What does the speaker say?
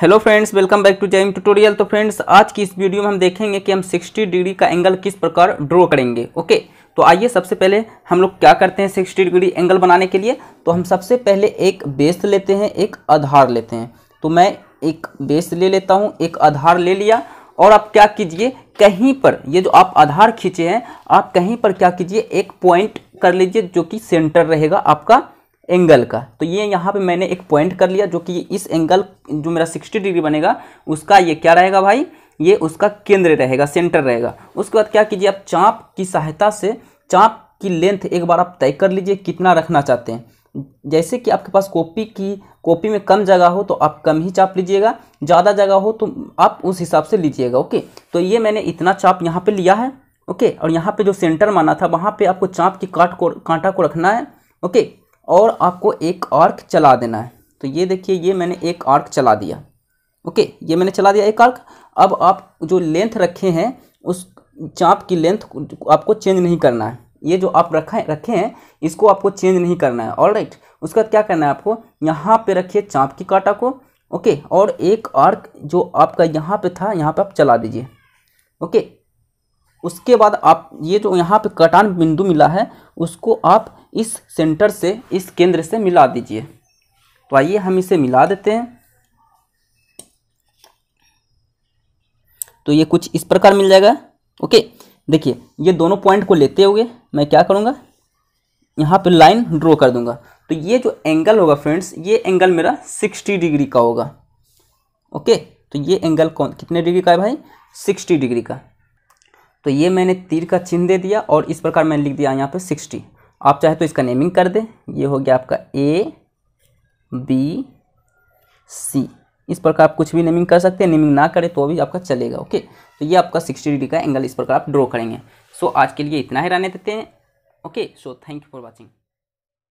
hello friends welcome back to Jam tutorial तो friends आज की इस वीडियो में हम देखेंगे कि हम 60 डिग्री का एंगल किस प्रकार ड्रॉ करेंगे ओके तो आइए सबसे पहले हम लोग क्या करते हैं 60 डिग्री एंगल बनाने के लिए तो हम सबसे पहले एक बेस लेते हैं एक आधार लेते हैं तो मैं एक बेस ले लेता हूँ एक आधार ले लिया और आप क्या कीजिए कहीं पर ये जो आप आधार खींचे हैं आप कहीं पर क्या कीजिए एक पॉइंट कर लीजिए जो कि सेंटर रहेगा आपका एंगल का तो ये यहाँ पे मैंने एक पॉइंट कर लिया जो कि इस एंगल जो मेरा सिक्सटी डिग्री बनेगा उसका ये क्या रहेगा भाई ये उसका केंद्र रहेगा सेंटर रहेगा उसके बाद क्या कीजिए आप चाप की सहायता से चाप की लेंथ एक बार आप तय कर लीजिए कितना रखना चाहते हैं जैसे कि आपके पास कॉपी की कॉपी में कम जगह हो तो आप कम ही चाप लीजिएगा ज़्यादा जगह हो तो आप उस हिसाब से लीजिएगा ओके तो ये मैंने इतना चाप यहाँ पे लिया है ओके और यहाँ पे जो सेंटर माना था वहाँ पे आपको चाप की काट को कांटा को रखना है ओके और आपको एक आर्क चला देना है तो ये देखिए ये मैंने एक आर्क चला दिया ओके ये मैंने चला दिया एक आर्क अब आप जो लेंथ रखे हैं उस चाप की लेंथ आपको चेंज नहीं करना है ये जो आप रखा है रखे हैं इसको आपको चेंज नहीं करना है ऑल राइट उसके बाद क्या करना है आपको यहाँ पे रखिए चाप की काटा को ओके और एक आर्क जो आपका यहाँ पे था यहाँ पे आप चला दीजिए ओके उसके बाद आप ये जो यहाँ पे कटान बिंदु मिला है उसको आप इस सेंटर से इस केंद्र से मिला दीजिए तो आइए हम इसे मिला देते हैं तो ये कुछ इस प्रकार मिल जाएगा ओके देखिए ये दोनों पॉइंट को लेते हुए मैं क्या करूँगा यहाँ पे लाइन ड्रॉ कर दूंगा तो ये जो एंगल होगा फ्रेंड्स ये एंगल मेरा सिक्सटी डिग्री का होगा ओके तो ये एंगल कौन कितने डिग्री का है भाई सिक्सटी डिग्री का तो ये मैंने तीर का चिन्ह दे दिया और इस प्रकार मैंने लिख दिया यहाँ पर सिक्सटी आप चाहे तो इसका नेमिंग कर दें ये हो गया आपका ए बी सी इस प्रकार आप कुछ भी नेमिंग कर सकते हैं नेमिंग ना करें तो भी आपका चलेगा ओके तो ये आपका सिक्सटी डिग्री का एंगल इस प्रकार आप ड्रॉ करेंगे सो आज के लिए इतना ही रहने देते हैं okay so thank you for watching